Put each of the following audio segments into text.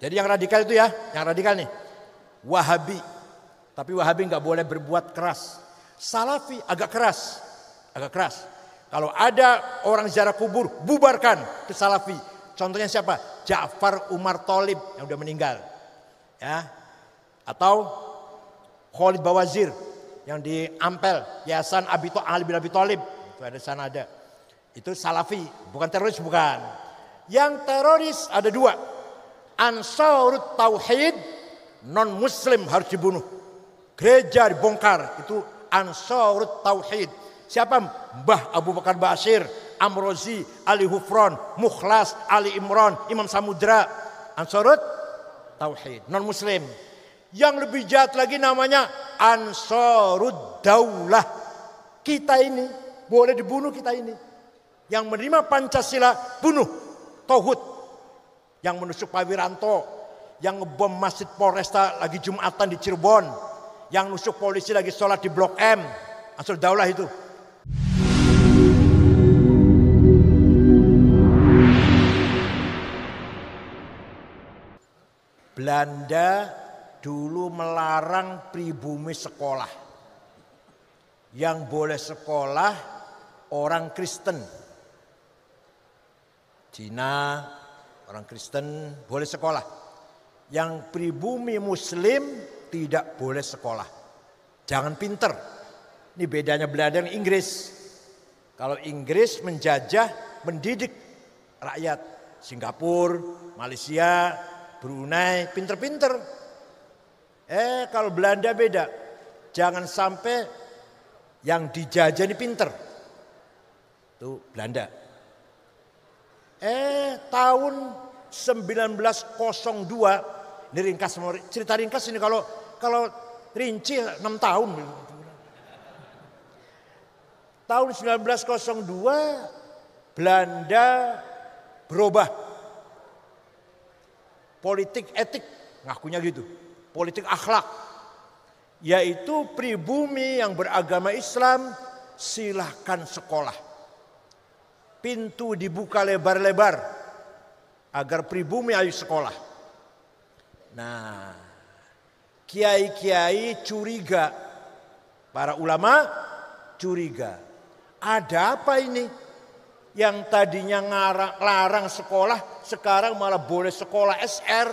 Jadi yang radikal itu ya, yang radikal nih. Wahabi. Tapi Wahabi nggak boleh berbuat keras. Salafi agak keras. Agak keras. Kalau ada orang ziarah kubur, bubarkan ke Salafi. Contohnya siapa? Ja'far Umar Tolib yang udah meninggal. Ya. Atau Khalid Bawazir yang di Ampel, Yayasan Abi Ali bin Abi Tolib. Itu ada sana ada. Itu Salafi, bukan teroris bukan. Yang teroris ada dua, Ansarut Tauhid non muslim harus dibunuh. Gereja dibongkar itu Ansarut Tauhid. Siapa? Mbah Abu Bakar Basir, Amrozi, Ali Hufron, Mukhlas, Ali Imron, Imam Samudra. Ansarut Tauhid, non muslim. Yang lebih jahat lagi namanya Ansorut Daulah. Kita ini boleh dibunuh kita ini. Yang menerima Pancasila bunuh. Tohut yang menusuk Pak Wiranto, yang ngebom Masjid Polresta lagi Jumatan di Cirebon, yang nusuk polisi lagi sholat di Blok M, asal daulah itu. Belanda dulu melarang pribumi sekolah. Yang boleh sekolah orang Kristen. Cina, orang Kristen boleh sekolah. Yang pribumi Muslim tidak boleh sekolah. Jangan pinter. Ini bedanya Belanda dan Inggris. Kalau Inggris menjajah, mendidik rakyat. Singapura, Malaysia, Brunei, pinter-pinter. Eh kalau Belanda beda. Jangan sampai yang dijajah ini pinter. Itu Belanda. Eh tahun 1902 ini ringkas cerita ringkas ini kalau kalau rinci 6 tahun. Tahun 1902 Belanda berubah. Politik etik ngakunya gitu. Politik akhlak yaitu pribumi yang beragama Islam silahkan sekolah pintu dibuka lebar-lebar agar pribumi ayu sekolah. Nah, kiai-kiai curiga, para ulama curiga. Ada apa ini? Yang tadinya ngarang, larang sekolah, sekarang malah boleh sekolah SR,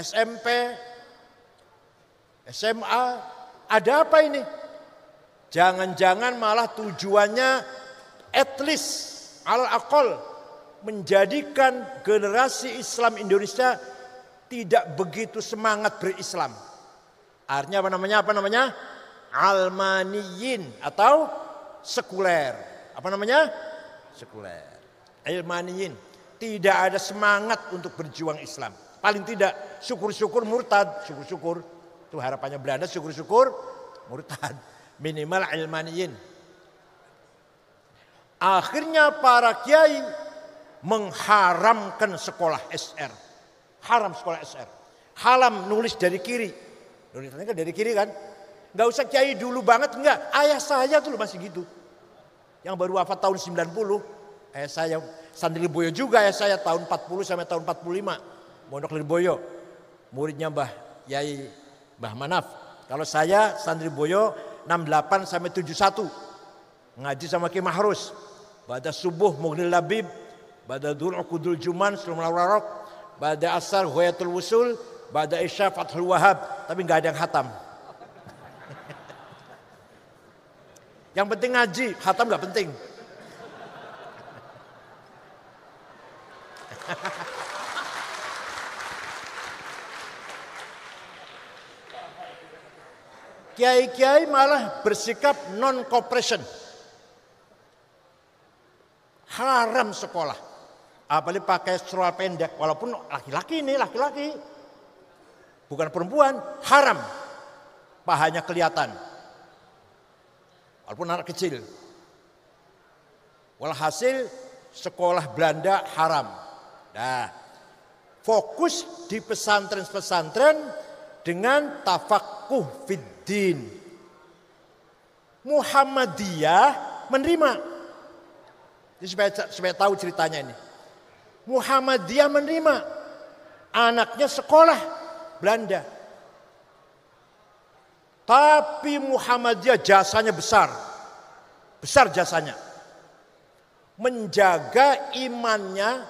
SMP, SMA. Ada apa ini? Jangan-jangan malah tujuannya at least alal akol menjadikan generasi Islam Indonesia tidak begitu semangat berislam. Artinya apa namanya? Apa namanya? Almaniyin atau sekuler. Apa namanya? Sekuler. Almaniyin. Tidak ada semangat untuk berjuang Islam. Paling tidak syukur-syukur murtad, syukur-syukur. Itu harapannya Belanda syukur-syukur murtad. Minimal almaniyin. Akhirnya para kiai mengharamkan sekolah SR. Haram sekolah SR. Haram nulis dari kiri. Nulisannya kan dari kiri kan. Gak usah kiai dulu banget enggak. Ayah saya tuh masih gitu. Yang baru wafat tahun 90. Ayah saya Sandri Boyo juga ayah saya tahun 40 sampai tahun 45. Mondok Boyo. Muridnya Mbah Yai Mbah Manaf. Kalau saya Sandri Boyo 68 sampai 71. Ngaji sama Ki Mahrus. Pada subuh Mughnil Labib, bada Dhul Uqudul Juman, Sulman Warok, Pada asar huyatul Wusul, Pada isya Fathul Wahab, tapi nggak ada yang hatam. yang penting ngaji, hatam nggak penting. Kiai-kiai malah bersikap non cooperation haram sekolah. Apalagi pakai celana pendek, walaupun laki-laki ini laki-laki. Bukan perempuan, haram. Pahanya kelihatan. Walaupun anak kecil. Walhasil sekolah Belanda haram. Nah, fokus di pesantren-pesantren dengan tafakuh fiddin. Muhammadiyah menerima ini supaya, supaya tahu ceritanya ini. Muhammad dia menerima anaknya sekolah Belanda. Tapi Muhammad dia jasanya besar. Besar jasanya. Menjaga imannya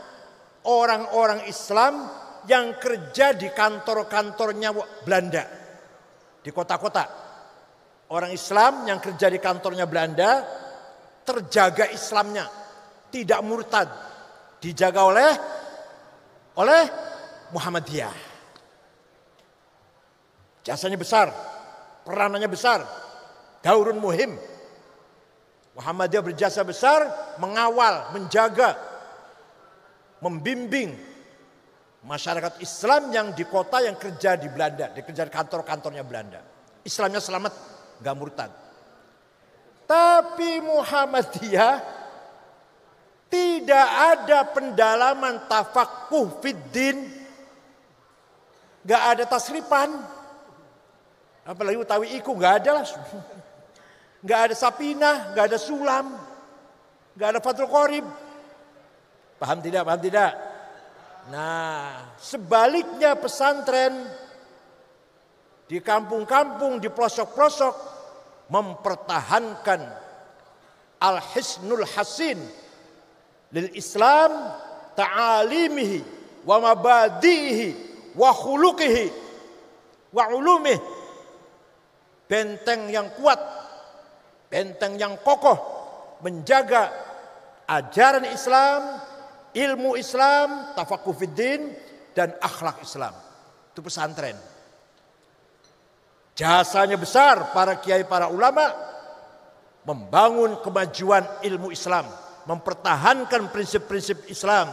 orang-orang Islam yang kerja di kantor-kantornya Belanda. Di kota-kota. Orang Islam yang kerja di kantornya Belanda terjaga Islamnya tidak murtad. Dijaga oleh oleh Muhammadiyah. Jasanya besar, peranannya besar. Daurun muhim. Muhammadiyah berjasa besar mengawal, menjaga, membimbing masyarakat Islam yang di kota yang kerja di Belanda, di kerja kantor-kantornya Belanda. Islamnya selamat, nggak murtad. Tapi Muhammadiyah tidak ada pendalaman tafakuh fiddin. Gak ada tasripan. Apalagi utawi iku gak ada lah. Gak ada sapina, gak ada sulam. Gak ada fatul korib. Paham tidak? Paham tidak? Nah, sebaliknya pesantren di kampung-kampung, di pelosok-pelosok mempertahankan al-hisnul hasin, lil Islam ta'alimihi wa mabadihi wa khuluqihi wa ulumih benteng yang kuat benteng yang kokoh menjaga ajaran Islam ilmu Islam tafaqquh dan akhlak Islam itu pesantren jasanya besar para kiai para ulama membangun kemajuan ilmu Islam mempertahankan prinsip-prinsip Islam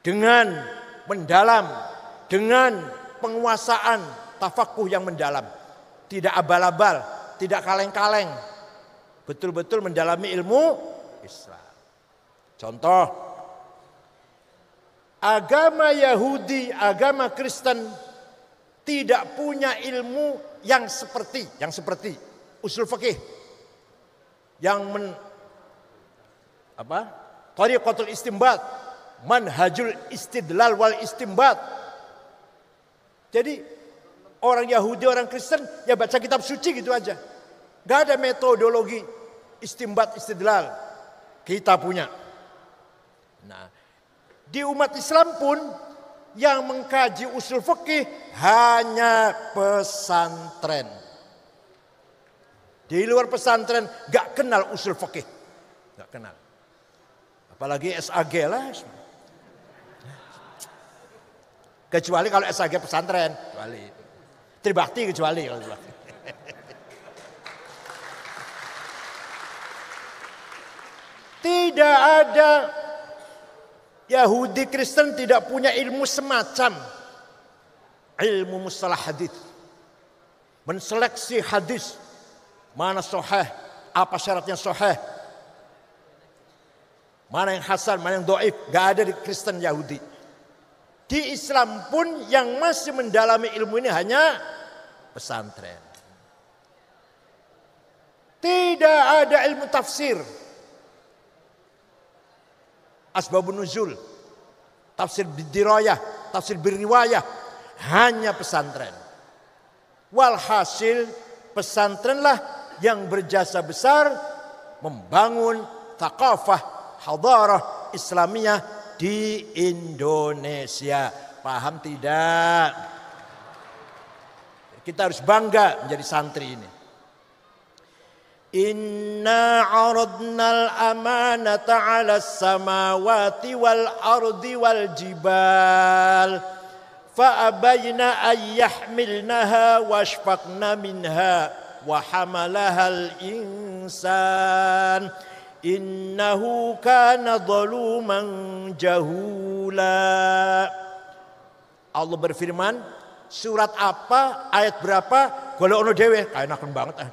dengan mendalam, dengan penguasaan tafakuh yang mendalam. Tidak abal-abal, tidak kaleng-kaleng. Betul-betul mendalami ilmu Islam. Contoh, agama Yahudi, agama Kristen tidak punya ilmu yang seperti, yang seperti usul fikih yang apa? Tariqatul istimbat, manhajul istidlal wal istimbat. Jadi orang Yahudi, orang Kristen ya baca kitab suci gitu aja. Gak ada metodologi istimbat istidlal. Kita punya. Nah, di umat Islam pun yang mengkaji usul fikih hanya pesantren. Di luar pesantren gak kenal usul fikih, gak kenal. Apalagi SAG lah. Kecuali kalau SAG pesantren, kecuali. Tribakti kecuali Tidak ada Yahudi Kristen tidak punya ilmu semacam ilmu mustalah hadis. Menseleksi hadis mana sahih, apa syaratnya sahih, Mana yang hasan, mana yang doif. Gak ada di Kristen Yahudi. Di Islam pun yang masih mendalami ilmu ini hanya pesantren. Tidak ada ilmu tafsir. Asbabun nuzul. Tafsir bid'iroyah, Tafsir Biriwayah. Hanya pesantren. Walhasil pesantrenlah yang berjasa besar membangun takafah hadarah Islamiyah di Indonesia. Paham tidak? Kita harus bangga menjadi santri ini. Inna aradnal amanata ala samawati wal ardi wal jibal fa'abayna an yahmilnaha washfaqna minha wa hamalahal insan innahu kana zaluman jahula Allah berfirman surat apa ayat berapa golek ono dhewe akun banget ah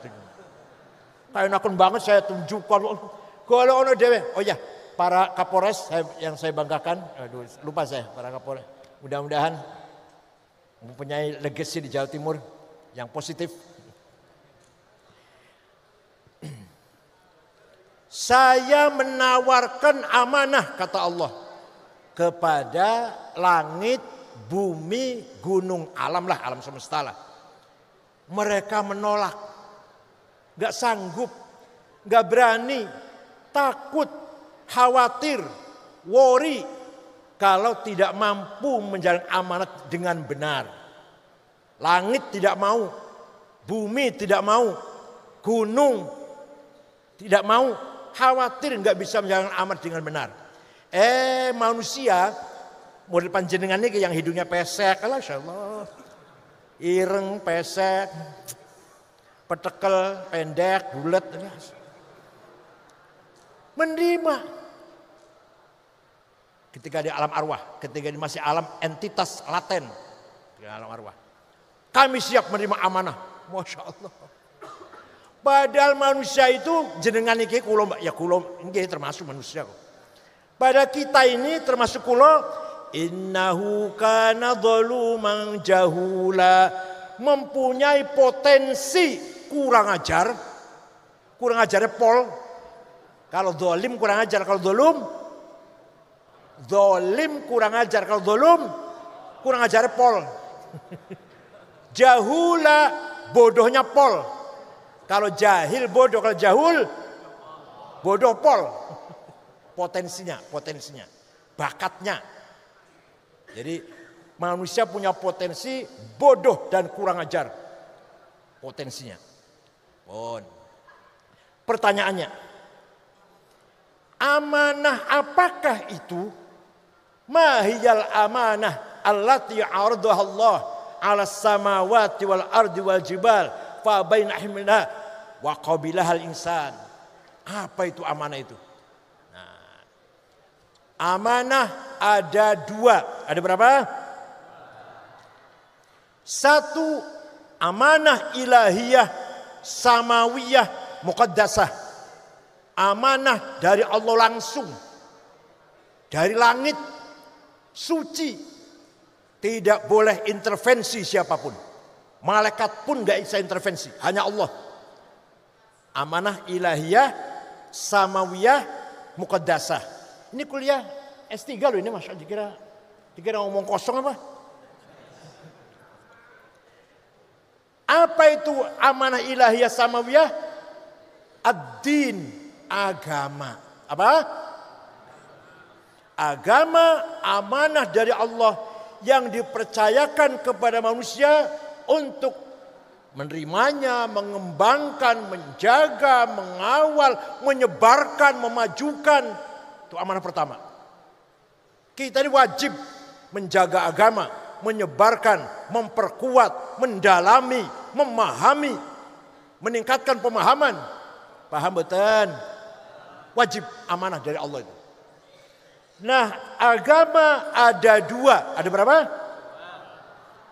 akun banget saya tunjukkan golek ono dhewe oh ya para kapolres yang saya banggakan aduh lupa saya para kapolres mudah-mudahan mempunyai legacy di Jawa Timur yang positif Saya menawarkan amanah kata Allah kepada langit, bumi, gunung, alam lah, alam semesta lah. Mereka menolak. Gak sanggup, gak berani, takut, khawatir, worry kalau tidak mampu menjalankan amanat dengan benar. Langit tidak mau, bumi tidak mau, gunung tidak mau, khawatir nggak bisa menjalankan amat dengan benar. Eh manusia murid panjenengannya yang hidungnya pesek, Allah Allah. Ireng pesek, petekel pendek, bulat. Menerima. Ketika di alam arwah, ketika di masih alam entitas laten, di alam arwah. Kami siap menerima amanah. Masya Allah. Padahal manusia itu jenengan iki kulo ya kulo nggih termasuk manusia kok. Pada kita ini termasuk kulo. innahu kana dzaluman jahula mempunyai potensi kurang ajar kurang ajar pol kalau dolim kurang ajar kalau dolum dolim kurang ajar kalau dolum kurang ajar pol jahula bodohnya pol kalau jahil bodoh, kalau jahul bodoh pol. Potensinya, potensinya, bakatnya. Jadi manusia punya potensi bodoh dan kurang ajar. Potensinya. Bon. Pertanyaannya, amanah apakah itu? Mahiyal amanah allati Allah ala samawati wal ardi wal jibal takfa bain ahmina wa qabilahal insan. Apa itu amanah itu? Nah, amanah ada dua. Ada berapa? Satu amanah ilahiyah samawiyah muqaddasah. Amanah dari Allah langsung. Dari langit suci. Tidak boleh intervensi siapapun. Malaikat pun gak bisa intervensi, hanya Allah. Amanah ilahiyah, samawiyah, mukaddasah. Ini kuliah S3 loh ini Masya Allah, dikira, dikira ngomong kosong apa? Apa itu amanah ilahiyah samawiyah? Ad-din, agama. Apa? Agama amanah dari Allah yang dipercayakan kepada manusia untuk menerimanya, mengembangkan, menjaga, mengawal, menyebarkan, memajukan. Itu amanah pertama. Kita ini wajib menjaga agama, menyebarkan, memperkuat, mendalami, memahami, meningkatkan pemahaman. Paham betul? Wajib amanah dari Allah itu. Nah, agama ada dua. Ada berapa?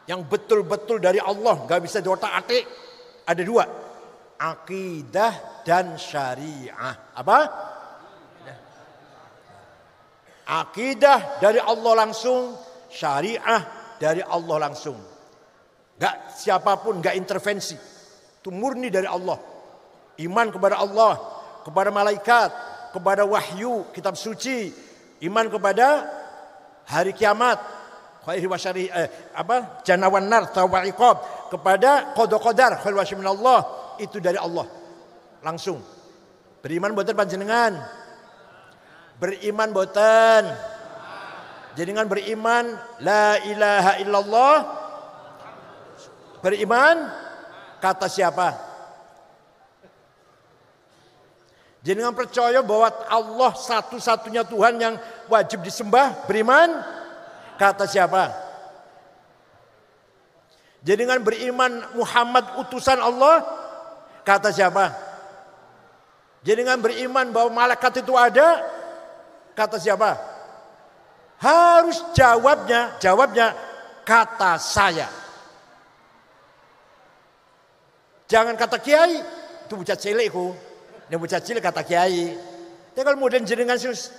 yang betul-betul dari Allah, nggak bisa diotak-atik. Ada dua, aqidah dan syariah. Apa? aqidah dari Allah langsung, syariah dari Allah langsung. nggak siapapun nggak intervensi. Itu murni dari Allah. Iman kepada Allah, kepada malaikat, kepada wahyu, kitab suci, iman kepada hari kiamat, khairi wasyari eh, apa janawan nar tawaiqab kepada qada qadar khairi wa Allah itu dari Allah langsung beriman boten panjenengan beriman boten jenengan beriman la ilaha illallah beriman kata siapa jenengan percaya bahwa Allah satu-satunya Tuhan yang wajib disembah beriman Kata siapa? Jadi dengan beriman Muhammad utusan Allah, kata siapa? Jadi dengan beriman bahwa malaikat itu ada, kata siapa? Harus jawabnya, jawabnya kata saya. Jangan kata kiai, itu bocah cilikku. Ini bocah cilik kata kiai. Tapi kalau kemudian jenengan serius,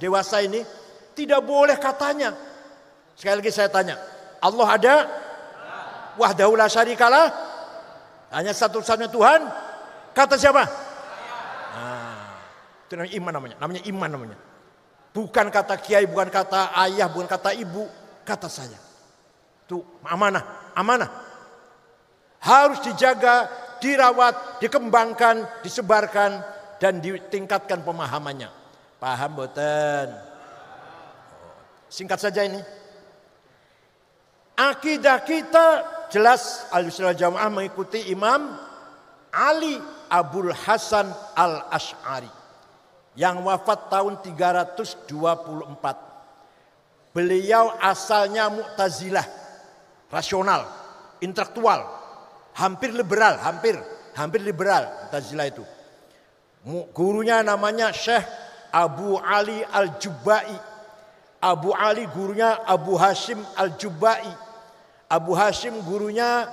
dewasa ini tidak boleh katanya. Sekali lagi saya tanya, Allah ada? Wah daulah syarikalah? Hanya satu-satunya Tuhan? Kata siapa? Nah, itu namanya iman namanya, namanya iman namanya. Bukan kata kiai, bukan kata ayah, bukan kata ibu, kata saya. Itu amanah, amanah. Harus dijaga, dirawat, dikembangkan, disebarkan dan ditingkatkan pemahamannya. Paham boten? Oh, singkat saja ini. Akidah kita jelas al Ahlussunnah Jamaah mengikuti Imam Ali Abul Hasan Al Ash'ari yang wafat tahun 324. Beliau asalnya Mu'tazilah, rasional, intelektual, hampir liberal, hampir hampir liberal Mu'tazilah itu. Gurunya namanya Syekh Abu Ali Al-Jubai. Abu Ali gurunya Abu Hashim Al-Jubai. Abu Hashim gurunya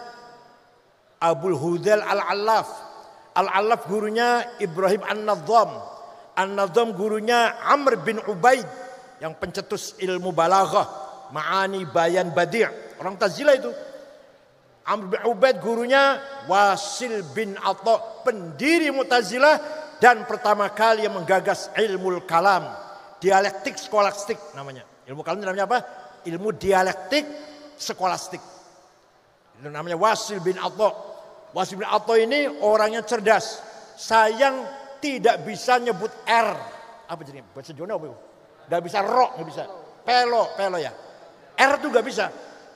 Abul Hudel Al-Allaf. Al-Allaf gurunya Ibrahim an nazam an nazam gurunya Amr bin Ubaid yang pencetus ilmu balaghah, ma'ani bayan badi'. Orang tazila itu. Amr bin Ubaid gurunya Wasil bin Atta pendiri mutazila dan pertama kali yang menggagas ilmu kalam, dialektik skolastik namanya. Ilmu kalam namanya apa? Ilmu dialektik Sekolastik, Itu namanya Wasil bin Atta. Wasil bin Atta ini orangnya cerdas. Sayang tidak bisa nyebut R. Apa jadi? Bahasa Jawa apa? Gak bisa ro, gak bisa. Pelo, pelo ya. R juga gak bisa.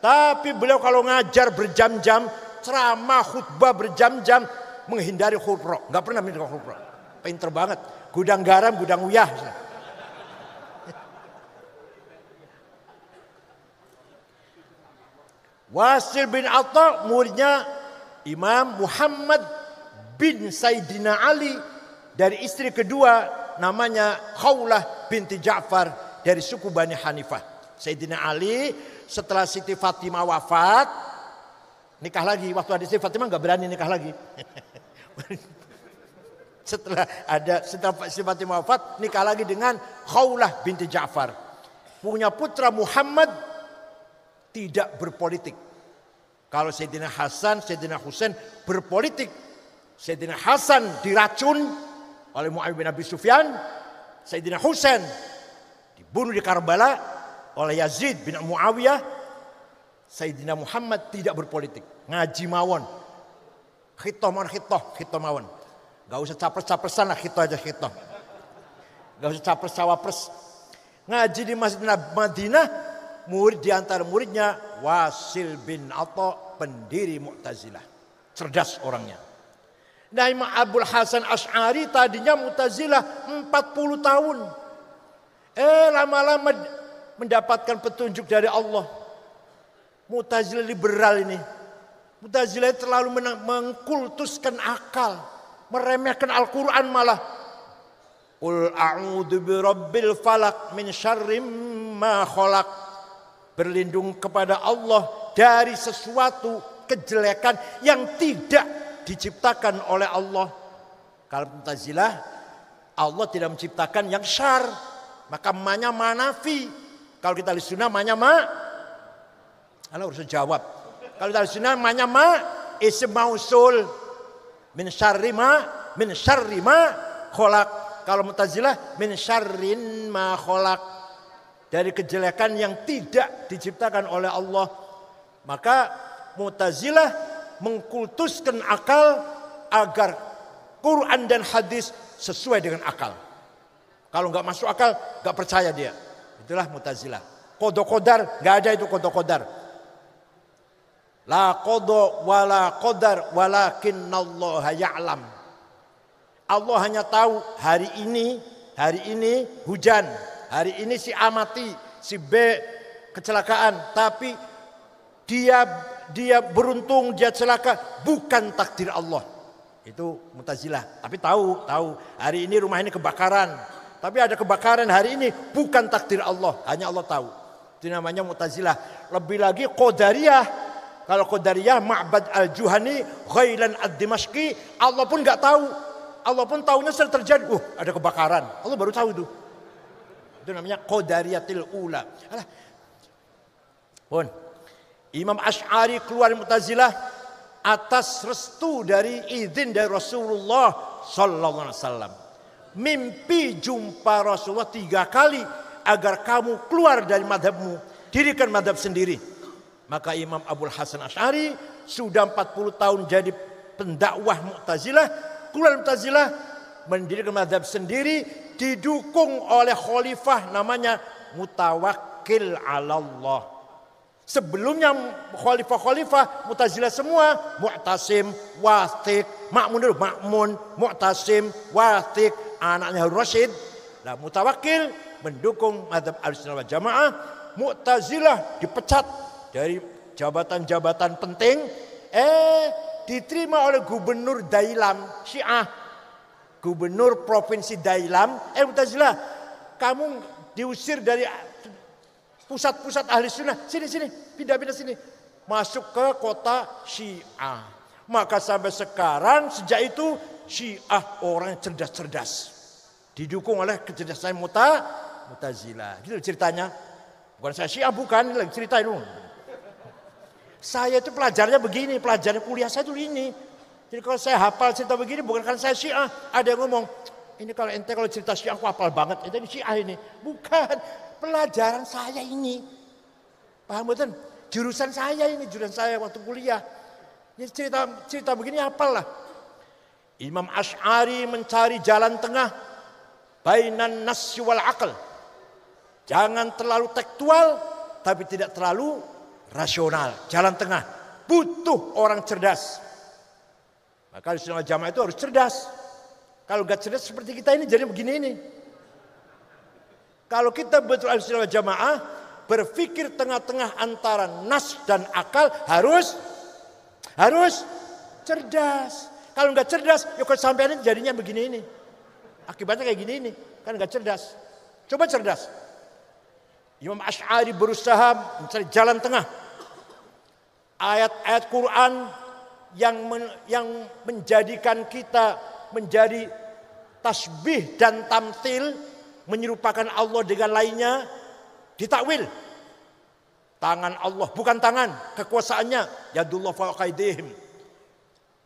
Tapi beliau kalau ngajar berjam-jam, ceramah, khutbah berjam-jam, menghindari huruf rok. Gak pernah menghindari huruf rok. Pinter banget. Gudang garam, gudang uyah. Misalnya. Wasil bin Atta muridnya Imam Muhammad bin Saidina Ali dari istri kedua namanya Khawlah binti Ja'far dari suku Bani Hanifah. Saidina Ali setelah Siti Fatimah wafat nikah lagi waktu ada Siti Fatimah nggak berani nikah lagi. setelah ada setelah Siti Fatimah wafat nikah lagi dengan Khawlah binti Ja'far. Punya putra Muhammad tidak berpolitik. Kalau Sayyidina Hasan, Sayyidina Husain berpolitik, Sayyidina Hasan diracun oleh Muawiyah bin Abi Sufyan, Sayyidina Husain dibunuh di Karbala oleh Yazid bin Muawiyah, Sayyidina Muhammad tidak berpolitik, ngaji mawon. Khitoh mawon khitoh, khitoh mawon. Gak usah capres-capresan lah khitoh aja khitoh. Gak usah capres-cawapres. Ngaji di Masjid Madinah murid di antara muridnya Wasil bin Atta pendiri Mu'tazilah. Cerdas orangnya. Naimah Abdul Hasan Ash'ari tadinya Mu'tazilah 40 tahun. Eh lama-lama mendapatkan petunjuk dari Allah. Mu'tazilah liberal ini. Mu'tazilah terlalu mengkultuskan akal. Meremehkan Al-Quran malah. Qul a'udhu bi rabbil falak min syarrim ma khalaq berlindung kepada Allah dari sesuatu kejelekan yang tidak diciptakan oleh Allah. Kalau Mu'tazilah, Allah tidak menciptakan yang syar. Maka manya manafi. Kalau kita lihat sunnah, manya ma. Kalau harus jawab. Kalau kita lihat sunnah, manya ma. Isim mausul. Min syarri ma. Min syarri ma. Kholak. Kalau mutazilah, min syarrin ma kholak dari kejelekan yang tidak diciptakan oleh Allah. Maka Mu'tazilah mengkultuskan akal agar Quran dan hadis sesuai dengan akal. Kalau nggak masuk akal, nggak percaya dia. Itulah Mu'tazilah. Kodo kodar, nggak ada itu kodo kodar. La kodo wala kodar Allah ya'lam. Allah hanya tahu hari ini, hari ini hujan, Hari ini si A mati, si B kecelakaan, tapi dia dia beruntung, dia celaka bukan takdir Allah. Itu Mutazilah, tapi tahu, tahu hari ini rumah ini kebakaran. Tapi ada kebakaran hari ini bukan takdir Allah, hanya Allah tahu. Itu namanya Mutazilah. Lebih lagi Qadariyah. Kalau Qadariyah Ma'bad Al-Juhani Ghailan Ad-Dimashqi Allah pun nggak tahu. Allah pun tahunya sudah terjadi. Uh, ada kebakaran. Allah baru tahu itu. Itu namanya Qodariyatil Ula. Alah. Pun. Imam Ash'ari keluar Mu'tazilah atas restu dari izin dari Rasulullah sallallahu alaihi wasallam. Mimpi jumpa Rasulullah tiga kali agar kamu keluar dari madhabmu. Dirikan madhab sendiri. Maka Imam Abdul Hasan Ash'ari sudah 40 tahun jadi pendakwah Mu'tazilah. Keluar Mu'tazilah mendirikan mazhab sendiri didukung oleh khalifah namanya mutawakil Allah. Sebelumnya khalifah-khalifah mutazilah semua Mu'tasim, Wathik, Ma'mun Ma'mun, Mu'tasim, Wathik, anaknya Harun Rashid. Nah, mutawakil mendukung mazhab Ahlussunnah wal Jamaah, Mu'tazilah dipecat dari jabatan-jabatan penting eh diterima oleh gubernur Dailam Syiah gubernur provinsi Dailam, eh Mutazilah, kamu diusir dari pusat-pusat ahli sunnah. Sini, sini, pindah-pindah sini. Masuk ke kota Syiah. Maka sampai sekarang sejak itu Syiah orang cerdas-cerdas. Didukung oleh kecerdasan muta, mutazila. Gitu ceritanya. Bukan saya Syiah, bukan. Lagi cerita itu. Saya itu pelajarnya begini, pelajarnya kuliah saya itu ini. Jadi kalau saya hafal cerita begini bukan karena saya syiah. Ada yang ngomong, ini kalau ente kalau cerita syiah aku hafal banget. Ente ini syiah ini. Bukan, pelajaran saya ini. Paham betul? Jurusan saya ini, jurusan saya waktu kuliah. ini cerita cerita begini hafal lah. Imam Ash'ari mencari jalan tengah bainan nasi wal akal. Jangan terlalu tekstual tapi tidak terlalu rasional. Jalan tengah. Butuh orang cerdas. Maka nah, sinagoga jamaah itu harus cerdas. Kalau gak cerdas seperti kita ini jadi begini ini. Kalau kita betul sinagoga jamaah berpikir tengah-tengah antara nas dan akal harus harus cerdas. Kalau nggak cerdas, ya ini jadinya begini ini. Akibatnya kayak gini ini, kan nggak cerdas. Coba cerdas. Imam Ash'ari berusaha mencari jalan tengah. Ayat-ayat Quran yang men, yang menjadikan kita menjadi tasbih dan tamtil menyerupakan Allah dengan lainnya ditakwil tangan Allah bukan tangan kekuasaannya yadullah fawqa aydihim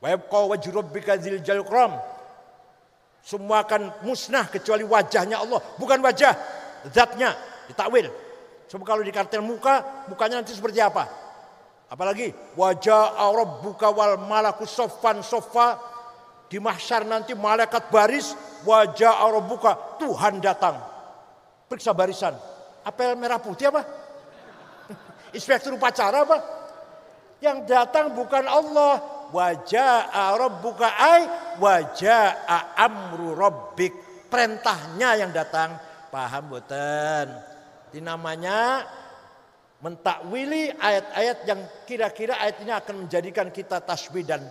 wa yabqa wajhu rabbika dzil jalqram semua akan musnah kecuali wajahnya Allah bukan wajah zatnya ditakwil sebab kalau di kartel muka mukanya nanti seperti apa Apalagi wajah buka wal malaku sofan sofa di mahsyar nanti malaikat baris wajah buka Tuhan datang. Periksa barisan. Apel merah putih apa? Inspektur upacara apa? Yang datang bukan Allah, wajah Arab buka ai wajah amru robik perintahnya yang datang paham boten dinamanya mentakwili ayat-ayat yang kira-kira ayat ini akan menjadikan kita tasbih dan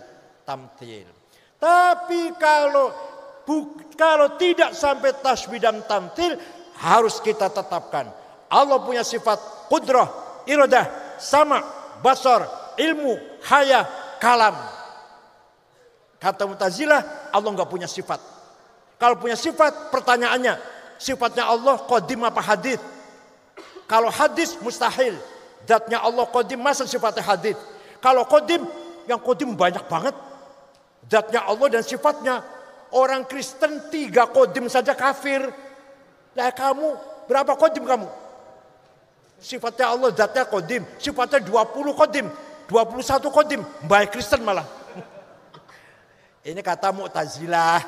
tamtil. Tapi kalau bu, kalau tidak sampai tasbih dan tamtil harus kita tetapkan. Allah punya sifat kudroh, irodah, sama, basor, ilmu, haya, kalam. Kata Mutazilah, Allah nggak punya sifat. Kalau punya sifat, pertanyaannya, sifatnya Allah kodim apa hadith? Kalau hadis mustahil. Zatnya Allah kodim masa sifatnya hadis. Kalau kodim, yang kodim banyak banget. Zatnya Allah dan sifatnya. Orang Kristen tiga kodim saja kafir. Lah kamu, berapa kodim kamu? Sifatnya Allah, zatnya kodim. Sifatnya 20 kodim. 21 kodim. Baik Kristen malah. Ini kata Mu'tazilah.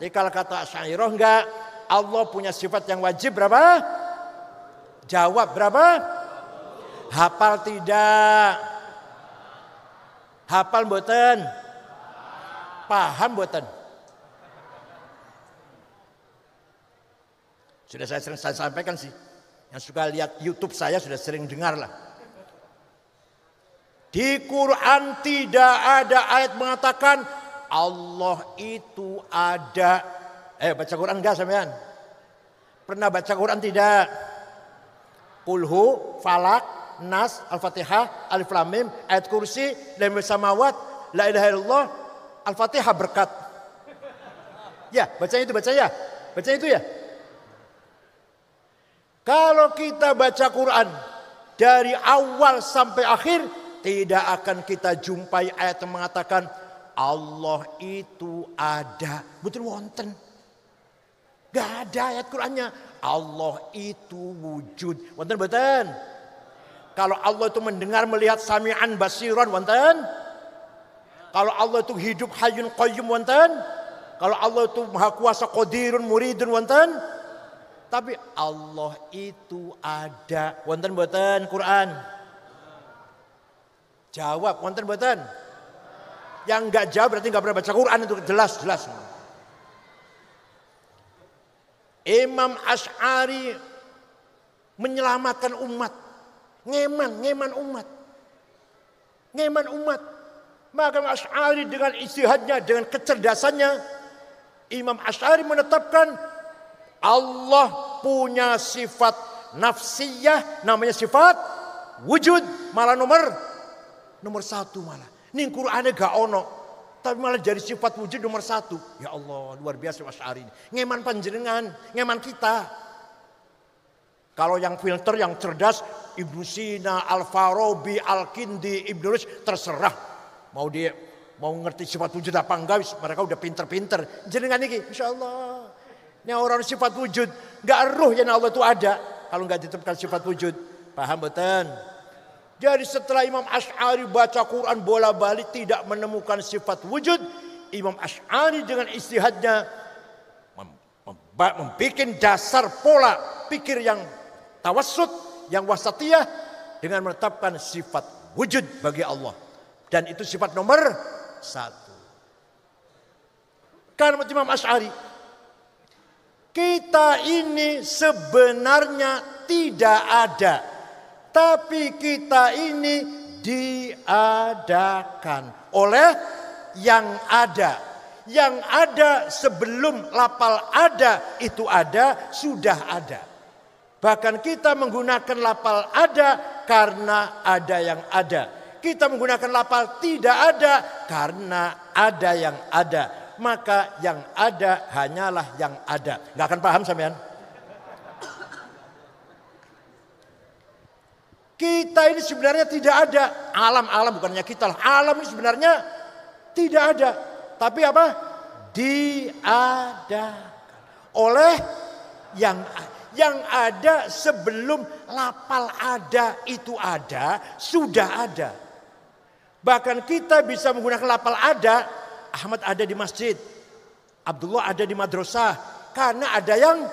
Ini kalau kata Syairah enggak. Allah punya sifat yang wajib berapa? Jawab berapa? Hafal tidak? Hafal buatan? Paham buatan? Sudah saya sering saya sampaikan sih. Yang suka lihat YouTube saya sudah sering dengar lah. Di Quran tidak ada ayat mengatakan Allah itu ada. Eh baca Quran enggak sampean? Pernah baca Quran tidak? Kulhu, Falak, Nas, Al-Fatihah, Alif Lam Mim, ayat kursi, dan samawat, la ilaha illallah, Al-Fatihah berkat. Ya, bacanya itu baca ya. Bacanya itu ya. Kalau kita baca Quran dari awal sampai akhir tidak akan kita jumpai ayat yang mengatakan Allah itu ada. Betul wonten. Gak ada ayat Qurannya. Allah itu wujud. Wonten boten? Kalau Allah itu mendengar, melihat sami'an basiran wonten? Kalau Allah itu hidup hayyun qayyum wonten? Kalau Allah itu maha kuasa qadirun muridun wonten? Tapi Allah itu ada. Wonten boten Quran? Jawab wonten boten? Yang enggak jawab berarti enggak pernah baca Quran itu jelas-jelas. Imam Ash'ari menyelamatkan umat. Ngeman, ngeman umat. Ngeman umat. Maka Ash'ari dengan istihadnya, dengan kecerdasannya. Imam Ash'ari menetapkan Allah punya sifat nafsiyah. Namanya sifat wujud. Malah nomor nomor satu malah. Ini Qurannya gak ono. Tapi malah jadi sifat wujud nomor satu. Ya Allah, luar biasa Mas Ari ini. Ngeman panjenengan, ngeman kita. Kalau yang filter, yang cerdas, Ibnu Sina, Al-Farabi, Al-Kindi, Ibnu Rus, terserah. Mau dia mau ngerti sifat wujud apa enggak, mereka udah pinter-pinter. Jenengan ini, Insya Allah. Ini orang sifat wujud. Gak ruh yang Allah itu ada. Kalau nggak ditemukan sifat wujud. Paham betul? Jadi setelah Imam Ash'ari baca Quran bola balik tidak menemukan sifat wujud. Imam Ash'ari dengan istihadnya membuat dasar pola pikir yang tawassut, yang wasatiyah dengan menetapkan sifat wujud bagi Allah. Dan itu sifat nomor satu. Karena Imam Ash'ari, kita ini sebenarnya tidak ada tapi kita ini diadakan oleh yang ada. Yang ada sebelum lapal ada itu ada, sudah ada. Bahkan kita menggunakan lapal ada karena ada yang ada. Kita menggunakan lapal tidak ada karena ada yang ada. Maka yang ada hanyalah yang ada. Gak akan paham sampean? Kita ini sebenarnya tidak ada. Alam-alam bukannya kita lah. Alam ini sebenarnya tidak ada. Tapi apa? Diadakan. Oleh yang yang ada sebelum lapal ada itu ada, sudah ada. Bahkan kita bisa menggunakan lapal ada, Ahmad ada di masjid, Abdullah ada di madrasah, karena ada yang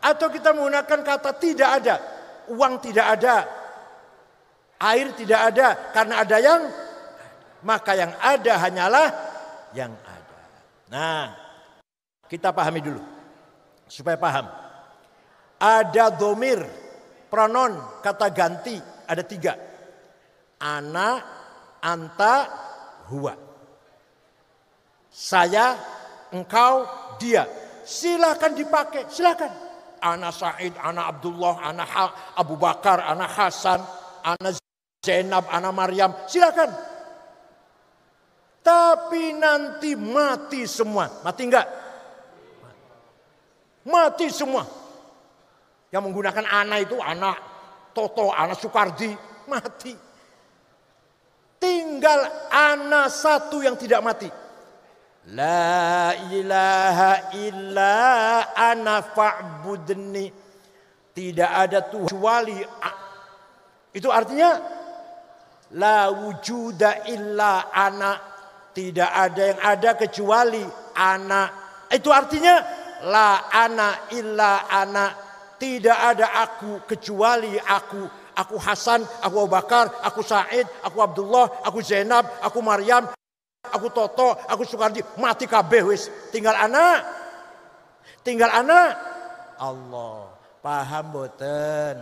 atau kita menggunakan kata tidak ada, uang tidak ada, Air tidak ada karena ada yang maka yang ada hanyalah yang ada. Nah, kita pahami dulu supaya paham. Ada domir, pronon, kata ganti ada tiga. Ana, anta, huwa. Saya, engkau, dia. Silakan dipakai, Silakan. Ana Said, ana Abdullah, ana Abu Bakar, ana Hasan, ana Zainab, anak Maryam, silakan. Tapi nanti mati semua. Mati enggak? Mati semua. Yang menggunakan anak itu anak Toto, anak Soekardi, mati. Tinggal anak satu yang tidak mati. La ilaha illa ana fa'budni. Tidak ada Tuhan kecuali itu artinya La wujuda illa anak. Tidak ada yang ada kecuali anak Itu artinya la anak illa anak Tidak ada aku kecuali aku aku Hasan, aku Abu Bakar, aku Said, aku Abdullah, aku Zainab, aku Maryam, aku Toto, aku Sukardi, mati kabeh wis. Tinggal anak. Tinggal anak. Allah, paham boten?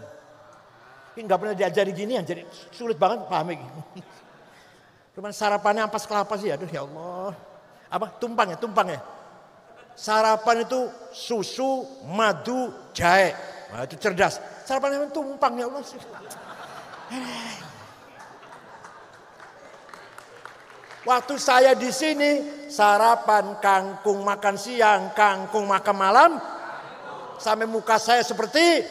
nggak pernah diajari gini ya jadi sulit banget pahami. Cuman sarapannya ampas kelapa sih, aduh ya Allah. Apa? Tumpang ya, tumpang ya. Sarapan itu susu, madu, jahe. Nah, itu cerdas. Sarapan itu tumpang ya Allah. Waktu saya di sini sarapan kangkung makan siang, kangkung makan malam, sampai muka saya seperti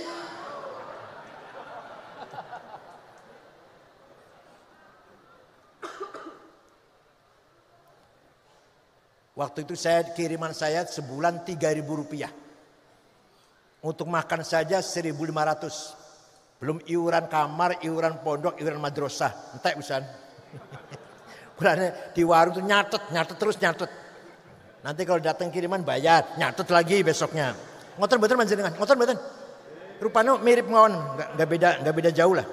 Waktu itu saya kiriman saya sebulan 3000 rupiah. Untuk makan saja 1500. Belum iuran kamar, iuran pondok, iuran madrasah. entah usan. Bulannya di warung tuh nyatet, nyatet terus nyatet. Nanti kalau datang kiriman bayar, nyatet lagi besoknya. Ngotor betul manjenengan, ngotor betul. Rupanya mirip ngon, nggak beda nggak beda jauh lah.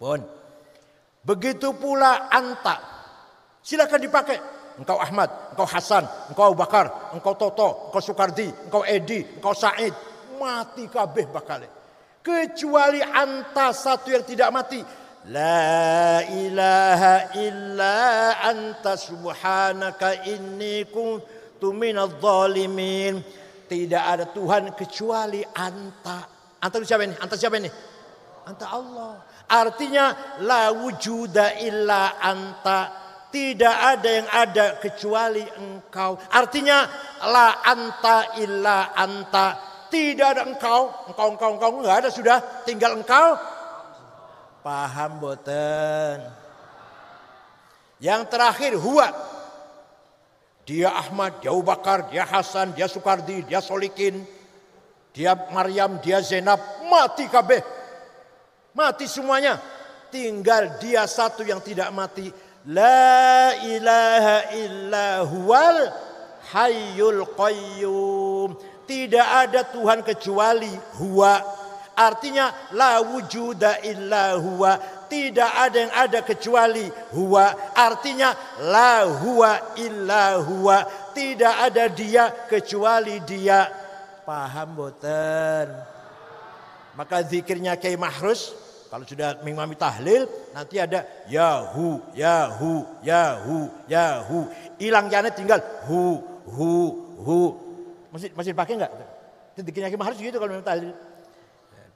Bon. Begitu pula anta. Silakan dipakai engkau Ahmad, engkau Hasan, engkau Bakar, engkau Toto, engkau Soekardi, engkau Edi, engkau Said. Mati kabeh bakale. Kecuali anta satu yang tidak mati. La ilaha illa anta subhanaka inni kuntu zalimin. Tidak ada Tuhan kecuali anta. Anta itu siapa ini? Anta siapa ini? Anta Allah. Artinya la wujuda illa anta. Tidak ada yang ada kecuali engkau. Artinya la anta illa anta. Tidak ada engkau. Engkau, engkau, engkau. Enggak ada sudah. Tinggal engkau. Paham boten. Yang terakhir huwa. Dia Ahmad, dia Ubakar, Bakar, dia Hasan, dia Sukardi, dia Solikin. Dia Maryam, dia Zainab. Mati kabeh. Mati semuanya. Tinggal dia satu yang tidak mati La ilaha illa huwal hayyul qayyum. Tidak ada Tuhan kecuali huwa. Artinya la wujuda illa huwa. Tidak ada yang ada kecuali huwa. Artinya la huwa illa huwa. Tidak ada dia kecuali dia. Paham boten? Maka zikirnya kayak Mahrus kalau sudah mengimami tahlil, nanti ada yahu, yahu, yahu, yahu. Hilang jana tinggal hu, hu, hu. Masih masih pakai enggak? Itu dikirnya Hakim harus gitu kalau mengimami tahlil.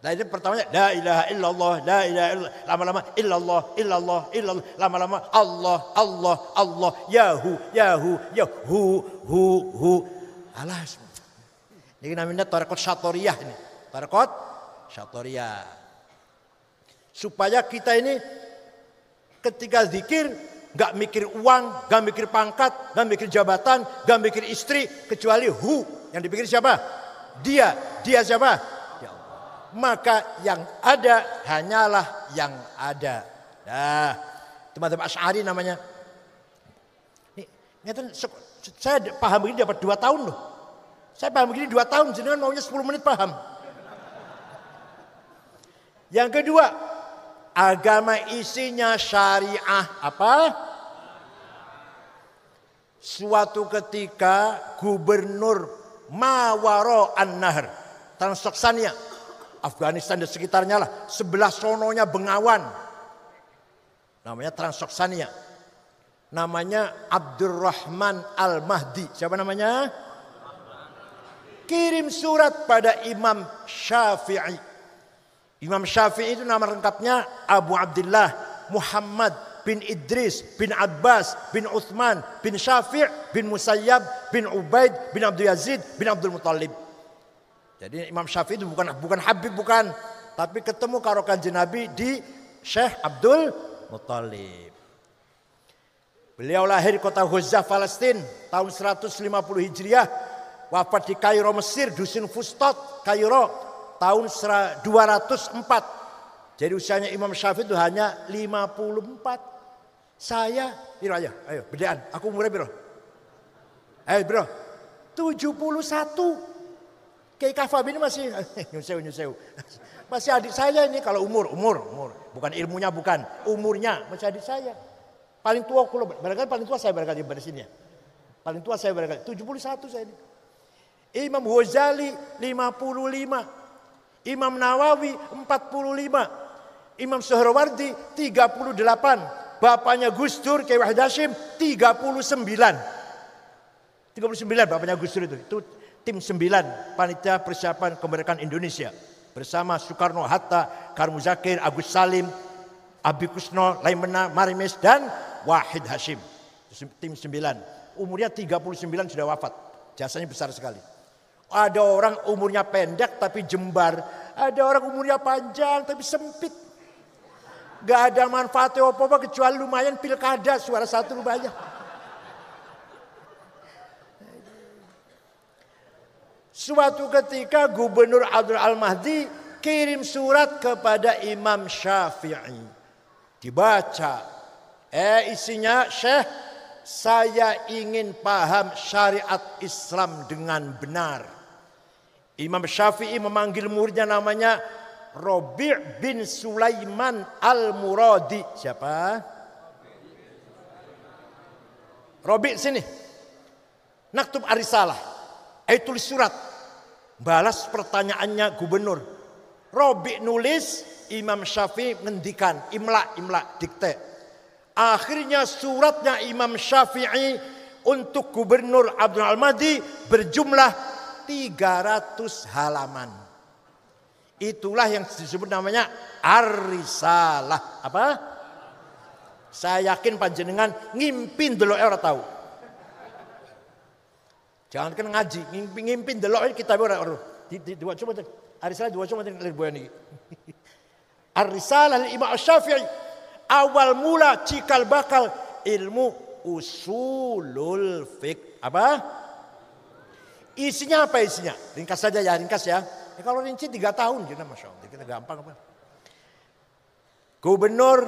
Nah, itu pertamanya la ilaha illallah, la ilaha illallah. Lama-lama illallah, illallah, illallah. Lama-lama Allah, Allah, Allah. Yahu, yahu, yahu, hu, hu. Alas. Ini namanya tarekat syatoriyah ini. Tarekat syatoriyah. Supaya kita ini ketika zikir gak mikir uang, gak mikir pangkat, gak mikir jabatan, gak mikir istri, kecuali hu yang dipikir siapa? Dia, dia siapa? Ya Allah. Maka yang ada hanyalah yang ada. Nah, teman-teman Asy'ari namanya. Nih, saya paham begini dapat dua tahun loh. Saya paham begini dua tahun, jadi maunya sepuluh menit paham. Yang kedua, Agama isinya syariah apa? Suatu ketika gubernur Mawaro An-Nahr, Transoksania, Afghanistan dan sekitarnya lah, sebelah sononya Bengawan. Namanya Transoksania. Namanya Abdurrahman Al-Mahdi. Siapa namanya? Kirim surat pada Imam Syafi'i. Imam Syafi'i itu nama lengkapnya Abu Abdullah Muhammad bin Idris bin Abbas bin Uthman bin Syafi' bin Musayyab bin Ubaid bin Abdul Yazid bin Abdul Muttalib. Jadi Imam Syafi'i itu bukan bukan Habib bukan, tapi ketemu karokan jenabi Nabi di Syekh Abdul Muttalib. Beliau lahir di kota Huzah, Palestin tahun 150 Hijriah. Wafat di Kairo, Mesir, Dusun Fustot, Kairo tahun 204. Jadi usianya Imam Syafi'i itu hanya 54. Saya, biro aja, ayo bedaan. Aku umurnya biro. Ayo bro, 71. Kayak Kafab ini masih nyuseu nyuseu. Masih adik saya ini kalau umur, umur, umur. Bukan ilmunya bukan, umurnya masih adik saya. Paling tua kulo, barangkali paling tua saya barangkali di sini ya. Paling tua saya barangkali 71 saya ini. Imam Ghazali 55. Imam Nawawi 45, Imam Suhrawardi 38, bapaknya Gus Dur Kiai Wahid Hashim 39. 39 bapaknya Gus Dur itu. Itu tim 9 panitia persiapan kemerdekaan Indonesia bersama Soekarno Hatta, Karmu Zakir, Agus Salim, Abi Kusno, Laimena, Marimis dan Wahid Hashim. Tim 9. Umurnya 39 sudah wafat. Jasanya besar sekali. Ada orang umurnya pendek tapi jembar ada orang umurnya panjang tapi sempit. Gak ada manfaatnya apa-apa kecuali lumayan pilkada suara satu lumayan. Suatu ketika Gubernur Abdul Al-Mahdi kirim surat kepada Imam Syafi'i. Dibaca. Eh isinya, Syekh saya ingin paham syariat Islam dengan benar. Imam Syafi'i memanggil muridnya namanya Robi' bin Sulaiman Al-Muradi. Siapa? Robi' sini. Naktub arisalah. Ayo eh, tulis surat. Balas pertanyaannya gubernur. Robi' nulis, Imam Syafi'i ngendikan. Imla, imla, dikte. Akhirnya suratnya Imam Syafi'i untuk gubernur Abdul al madi berjumlah 300 halaman. Itulah yang disebut namanya arisalah. Apa? Saya yakin panjenengan ngimpin dulu orang tahu. Jangan kena ngaji, ngimpin ngimpin delok kita ora Di Dua tadi. arisalah dua cuma tadi. boyan ini. Arisalah Imam Syafi'i awal mula cikal bakal ilmu usulul fiqh. Apa? Isinya apa isinya? Ringkas saja ya, ringkas ya. ya kalau rinci tiga tahun, jadi gitu, masya Allah, kita gampang apa? Gubernur,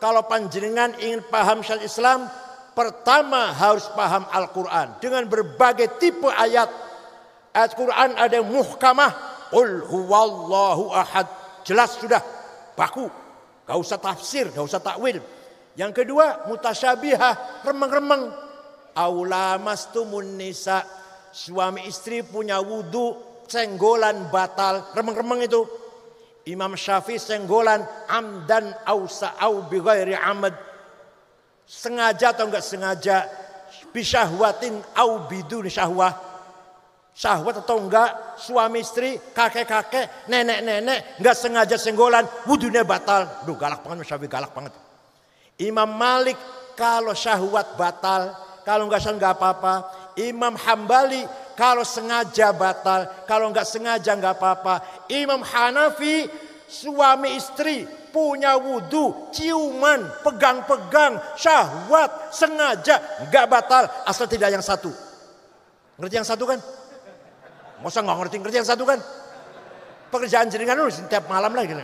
kalau panjenengan ingin paham syariat Islam, pertama harus paham Al-Quran dengan berbagai tipe ayat. Ayat Quran ada yang muhkamah, Qul huwallahu ahad. Jelas sudah, baku. Gak usah tafsir, gak usah takwil. Yang kedua, mutasyabihah, remeng-remeng. Aulamastumun nisa' suami istri punya wudhu senggolan batal remeng-remeng itu Imam Syafi'i senggolan amdan au sa'au bi ghairi amad sengaja atau enggak sengaja syahwatin au bidun syahwah syahwat atau enggak suami istri kakek-kakek nenek-nenek enggak sengaja senggolan wudunya batal duh galak banget Syafi'i galak banget Imam Malik kalau syahwat batal kalau enggak syahwat enggak apa-apa Imam Hambali kalau sengaja batal, kalau nggak sengaja nggak apa-apa. Imam Hanafi suami istri punya wudhu, ciuman, pegang-pegang, syahwat, sengaja nggak batal asal tidak yang satu. Ngerti yang satu kan? Masa nggak ngerti ngerti yang satu kan? Pekerjaan jaringan dulu setiap malam lagi.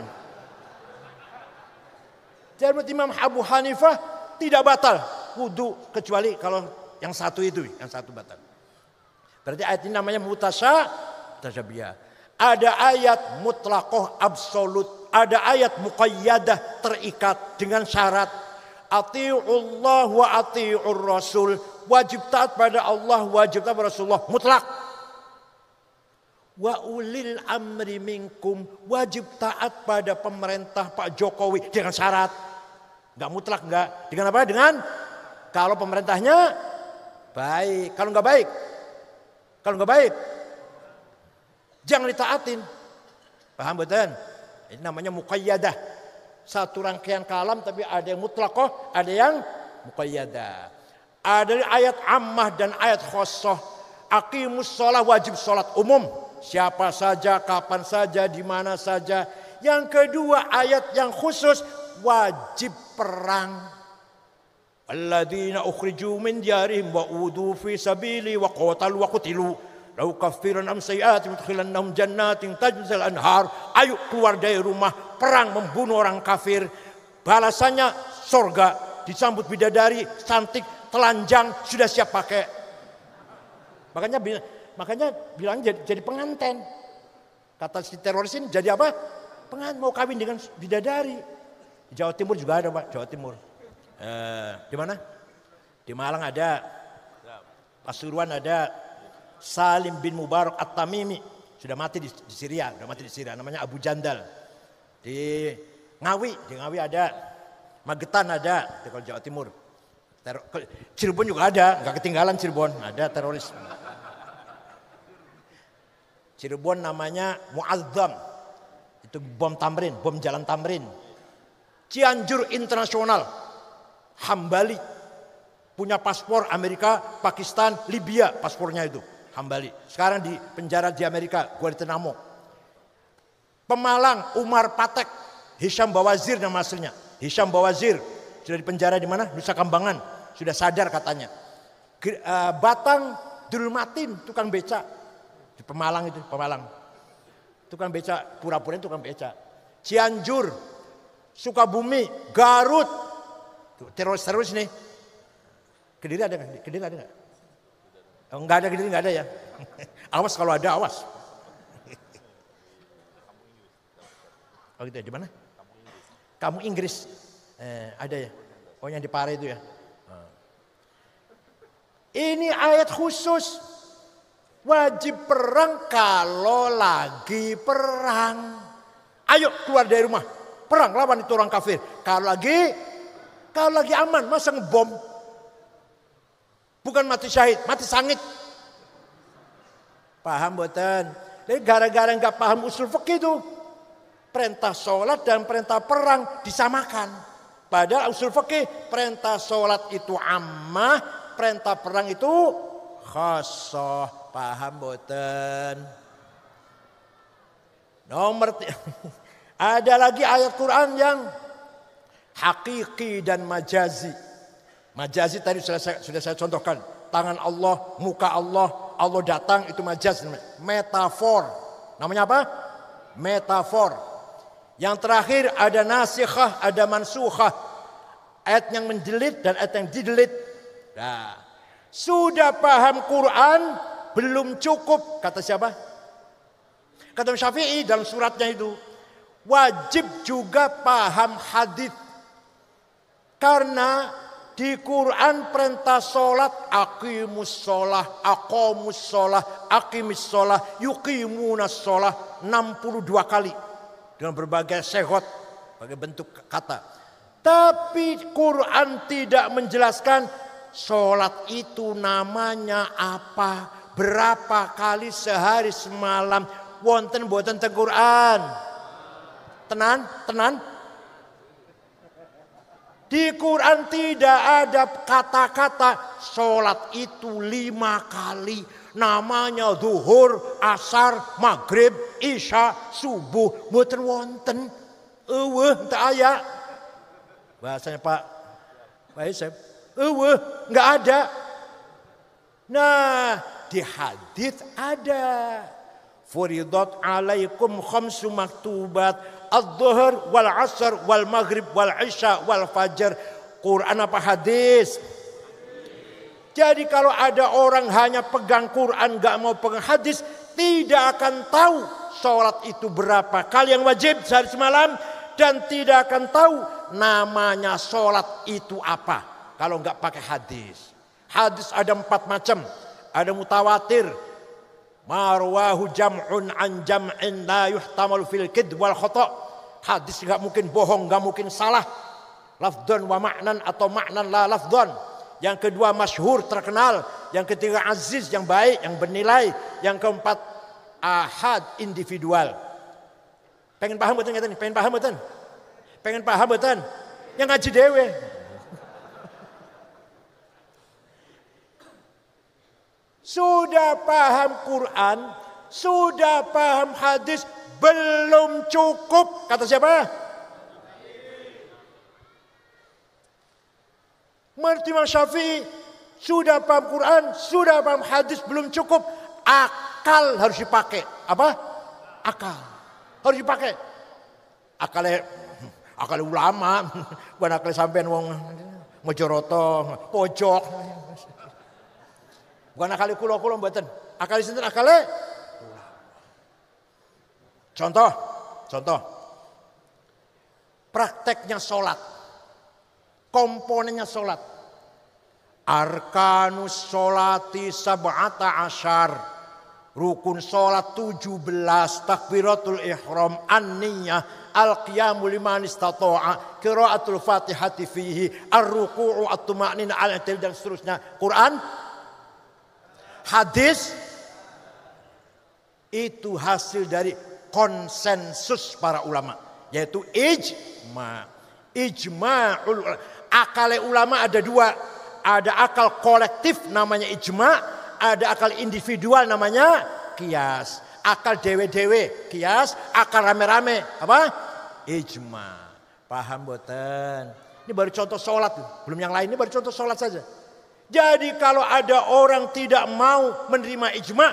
Jadi Imam Abu Hanifah tidak batal wudhu kecuali kalau yang satu itu, yang satu batal. Berarti ayat ini namanya mutasya tasyabiah. Ada ayat mutlakoh absolut. Ada ayat muqayyadah terikat dengan syarat. Ati'ullah wa ati'ur rasul. Wajib taat pada Allah, wajib taat pada Rasulullah. Mutlak. Wa ulil amri minkum. Wajib taat pada pemerintah Pak Jokowi dengan syarat. Enggak mutlak enggak. Dengan apa? Dengan kalau pemerintahnya Baik. Kalau nggak baik, kalau nggak baik, jangan ditaatin. Paham betul? Ini namanya mukayyadah. Satu rangkaian kalam tapi ada yang mutlakoh, ada yang mukayyadah. Ada ayat ammah dan ayat khosoh. Aqimus sholat wajib sholat umum. Siapa saja, kapan saja, di mana saja. Yang kedua ayat yang khusus wajib perang. الذين أخرجوا من ديارهم وأودوا في سبيلي وقتلوا وقتلوا Lau kafiran am sayyati mudkhilannahum jannatin tajzal anhar. Ayo keluar dari rumah perang membunuh orang kafir. Balasannya sorga disambut bidadari cantik telanjang sudah siap pakai. Makanya makanya bilang jadi, jadi penganten. Kata si teroris ini jadi apa? Pengantin mau kawin dengan bidadari. Jawa Timur juga ada Pak, Jawa Timur. Eh, di mana? Di Malang ada, Pasuruan ada, Salim bin Mubarak At-Tamimi sudah mati di, di Syria, sudah mati di Syria, namanya Abu Jandal. Di Ngawi, di Ngawi ada, Magetan ada, di Jawa Timur. Ter Cirebon juga ada, nggak ketinggalan Cirebon, ada teroris. Cirebon namanya Muazzam, itu bom Tamrin, bom Jalan Tamrin. Cianjur Internasional, Hambali. Punya paspor Amerika, Pakistan, Libya paspornya itu. Hambali. Sekarang di penjara di Amerika, Guantanamo. Pemalang Umar Patek, Hisham Bawazir nama aslinya. Hisham Bawazir sudah di penjara di mana? Nusa Kambangan. Sudah sadar katanya. Eh, Batang Dulmatin, tukang beca Di Pemalang itu, Pemalang. Tukang beca pura-pura tukang beca. Cianjur, Sukabumi, Garut, Tuh, teroris-teroris nih. Kediri ada nggak? Kediri ada nggak? Oh, nggak ada Kediri nggak ada ya. awas kalau ada awas. oh gitu ya, di mana? Kamu Inggris. Eh, ada ya. Oh yang di Pare itu ya. Ah. Ini ayat khusus wajib perang kalau lagi perang. Ayo keluar dari rumah. Perang lawan itu orang kafir. Kalau lagi kalau lagi aman, masa ngebom? Bukan mati syahid, mati sangit. Paham buatan? Jadi gara-gara nggak paham usul fikih itu, perintah sholat dan perintah perang disamakan. Padahal usul fikih perintah sholat itu ammah, perintah perang itu khasoh. Paham boten? Nomor ada lagi ayat Quran yang hakiki dan majazi. Majazi tadi sudah saya, sudah saya contohkan. Tangan Allah, muka Allah, Allah datang itu majaz. Metafor. Namanya apa? Metafor. Yang terakhir ada nasihah, ada mansuhah. Ayat yang menjelit dan ayat yang didelit. Nah, sudah paham Quran, belum cukup. Kata siapa? Kata Syafi'i dalam suratnya itu. Wajib juga paham hadis karena di Quran perintah sholat akimus sholat, akomus sholat, akimis sholat, yukimunas sholat 62 kali. Dengan berbagai sehot, sebagai bentuk kata. Tapi Quran tidak menjelaskan sholat itu namanya apa, berapa kali sehari semalam. Wonten buatan Quran. Tenan, tenan, di Quran tidak ada kata-kata sholat itu lima kali. Namanya zuhur, asar, maghrib, isya, subuh, mboten wonten. Eueuh teu ada. Bahasanya Pak Pak Isep. Eueuh, enggak ada. Nah, di hadith ada. Furidot alaikum khamsu maktubat Al-Dhuhr wal Asr wal Maghrib wal Isya wal fajr Quran apa hadis? Jadi kalau ada orang hanya pegang Quran gak mau pegang hadis. Tidak akan tahu sholat itu berapa kali yang wajib sehari semalam. Dan tidak akan tahu namanya sholat itu apa. Kalau nggak pakai hadis. Hadis ada empat macam. Ada mutawatir, marwahu jam'un an jam'in la yuhtamal fil kid wal khata. Hadis nggak mungkin bohong, nggak mungkin salah. Lafdon wa maknan atau maknan la lafdon. Yang kedua masyhur terkenal, yang ketiga aziz yang baik, yang bernilai, yang keempat ahad individual. Pengen paham betul nggak Pengen paham betul? Pengen paham betul? Yang ngaji dewe. Sudah paham Quran, sudah paham hadis, belum cukup. Kata siapa? Menurut Imam Syafi'i, sudah paham Quran, sudah paham hadis, belum cukup. Akal harus dipakai. Apa? Akal. Harus dipakai. Akalnya, akalnya ulama. Bukan akalnya sampean wong mojoroto, pojok. Bukan akali kulo kulo mboten. Akali sinten akale? Contoh, contoh. Prakteknya sholat. Komponennya sholat. Arkanus sholati sab'ata asyar. Rukun sholat 17 Takbiratul ihram An-niyah Al-qiyamu liman istata'a Kiraatul fatihati fihi Ar-ruku'u at-tumanin al dan seterusnya Quran hadis itu hasil dari konsensus para ulama yaitu ijma Ijma akal ulama ada dua ada akal kolektif namanya ijma ada akal individual namanya kias akal dewe-dewe kias akal rame-rame apa ijma paham boten ini baru contoh sholat belum yang lain ini baru contoh sholat saja jadi kalau ada orang tidak mau menerima ijma,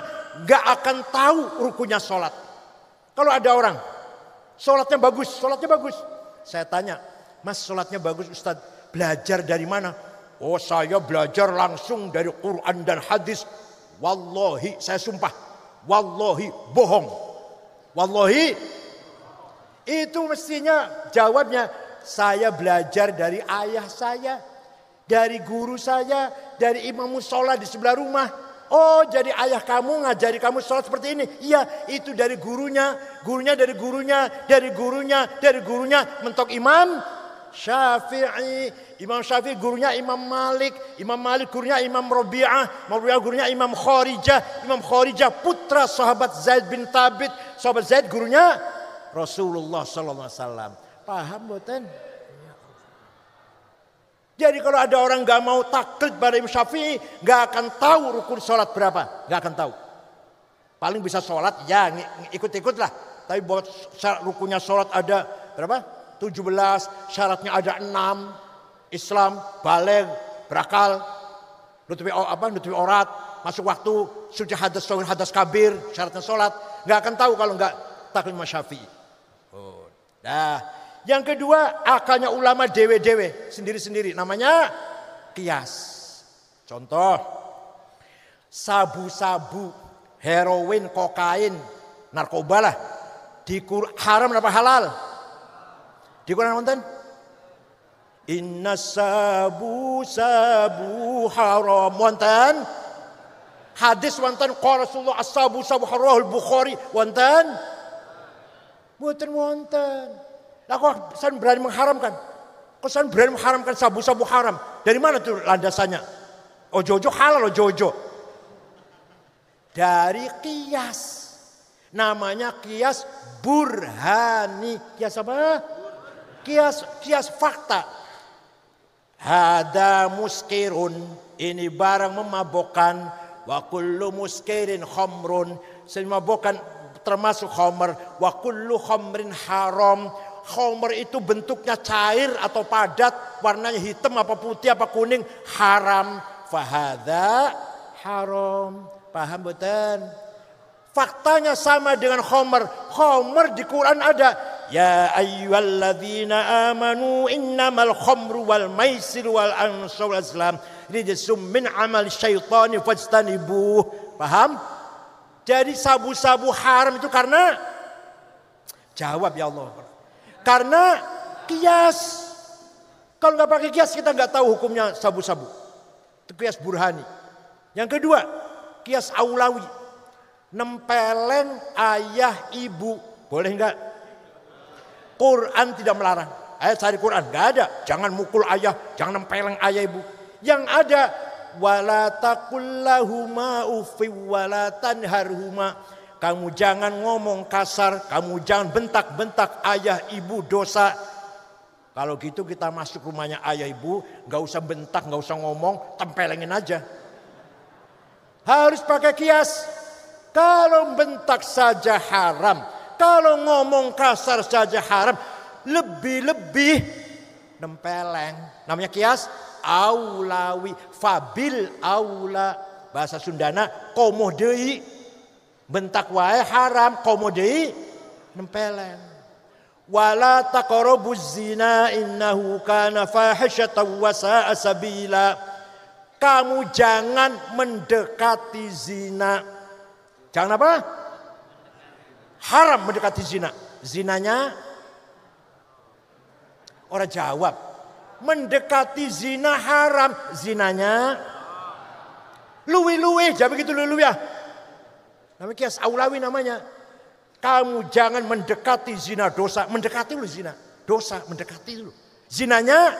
gak akan tahu rukunya sholat. Kalau ada orang, sholatnya bagus, sholatnya bagus. Saya tanya, mas sholatnya bagus Ustaz, belajar dari mana? Oh saya belajar langsung dari Quran dan hadis. Wallahi, saya sumpah. Wallahi, bohong. Wallahi, itu mestinya jawabnya, saya belajar dari ayah saya dari guru saya, dari imam musola di sebelah rumah. Oh, jadi ayah kamu ngajari kamu sholat seperti ini. Iya, itu dari gurunya, gurunya dari gurunya, dari gurunya, dari gurunya. Mentok imam Syafi'i, Imam Syafi'i gurunya Imam Malik, Imam Malik gurunya Imam Robiah, Robiah, gurunya Imam Khorijah, Imam Khorijah, putra sahabat Zaid bin Thabit, sahabat Zaid gurunya Rasulullah sallallahu alaihi wasallam. Paham boten? Jadi kalau ada orang nggak mau taklid pada Imam Syafi'i, nggak akan tahu rukun sholat berapa, nggak akan tahu. Paling bisa sholat ya ikut-ikut lah. Tapi buat syarat rukunya sholat ada berapa? 17, syaratnya ada 6. Islam, balik, berakal, nutupi apa? Nutupi orat, masuk waktu, suci hadas sholat, hadas kabir, syaratnya sholat. Nggak akan tahu kalau nggak taklid Imam Syafi'i. Oh, dah. Yang kedua, akalnya ulama dewe-dewe sendiri-sendiri. Namanya kias. Contoh, sabu-sabu, heroin, kokain, narkoba lah. Di haram apa halal? Di Quran nonton? Inna sabu sabu haram. Wonten? Hadis wonten qala Rasulullah as-sabu sabu haram Bukhari wonten? Mboten wonten. Aku pesan berani mengharamkan? Kok pesan berani mengharamkan sabu-sabu haram? Dari mana tuh landasannya? Ojo-ojo oh, halal ojo-ojo. Dari kias. Namanya kias burhani. Kias apa? Kias kias fakta. Hada muskirun. Ini barang memabokkan. Wa kullu muskirin khomrun. Semua bukan termasuk khomr. Wa kullu khomrin haram Homer itu bentuknya cair atau padat, warnanya hitam apa putih apa kuning, haram. Fahada haram. Paham betul? Faktanya sama dengan Homer. Homer di Quran ada. Ya ayyuhalladzina amanu innamal khamru wal maisir wal ansar wal azlam rijsum min amal syaitani fajtanibu. Paham? Jadi sabu-sabu haram itu karena jawab ya Allah. Karena kias. Kalau nggak pakai kias kita nggak tahu hukumnya sabu-sabu. Itu kias burhani. Yang kedua, kias aulawi. Nempeleng ayah ibu. Boleh nggak? Quran tidak melarang. Ayat cari Quran nggak ada. Jangan mukul ayah, jangan nempeleng ayah ibu. Yang ada wala ufi wala tanharhuma kamu jangan ngomong kasar, kamu jangan bentak-bentak ayah ibu dosa. Kalau gitu kita masuk rumahnya ayah ibu, gak usah bentak, gak usah ngomong, tempelengin aja. Harus pakai kias. Kalau bentak saja haram, kalau ngomong kasar saja haram, lebih-lebih nempeleng. Namanya kias aulawi fabil aula bahasa Sundana komodei. Bentak wae haram komode nempelen. Wala taqrabuz zina innahu kana fahisyatan wa sa'a sabila. Kamu jangan mendekati zina. Jangan apa? Haram mendekati zina. Zinanya orang jawab. Mendekati zina haram, zinanya luwi-luwi, jangan begitu luwi-luwi ya. Namanya Kias Aulawi namanya. Kamu jangan mendekati zina dosa. Mendekati lu zina. Dosa mendekati lu. Zinanya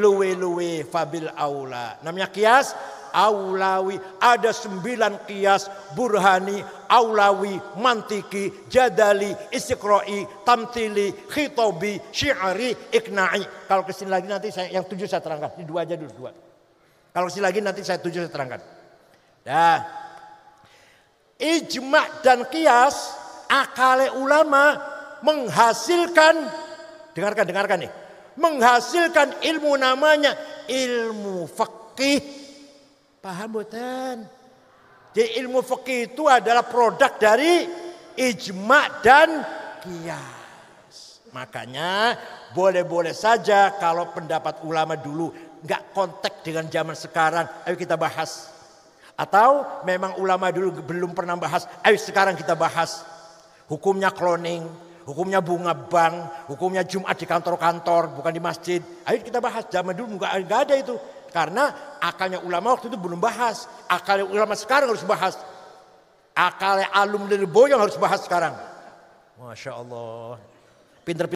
luwe-luwe fabil aula. Namanya Kias Aulawi. Ada sembilan kias. Burhani, Aulawi, Mantiki, Jadali, isikroi, Tamtili, Khitobi, Syi'ari, Ikna'i. Kalau kesini lagi nanti saya, yang tujuh saya terangkan. Ini dua aja dulu, dua. Kalau kesini lagi nanti saya tujuh saya terangkan. Dah ijma dan kias akale ulama menghasilkan dengarkan dengarkan nih menghasilkan ilmu namanya ilmu fakih paham bukan jadi ilmu fakih itu adalah produk dari ijma dan kias makanya boleh-boleh saja kalau pendapat ulama dulu nggak kontak dengan zaman sekarang ayo kita bahas atau memang ulama dulu belum pernah bahas, ayo sekarang kita bahas. Hukumnya cloning, hukumnya bunga bank, hukumnya Jumat di kantor-kantor, bukan di masjid. Ayo kita bahas, zaman dulu nggak ada itu. Karena akalnya ulama waktu itu belum bahas. Akalnya ulama sekarang harus bahas. Akalnya alumni boyong harus bahas sekarang. Masya Allah. Pinter-pinter.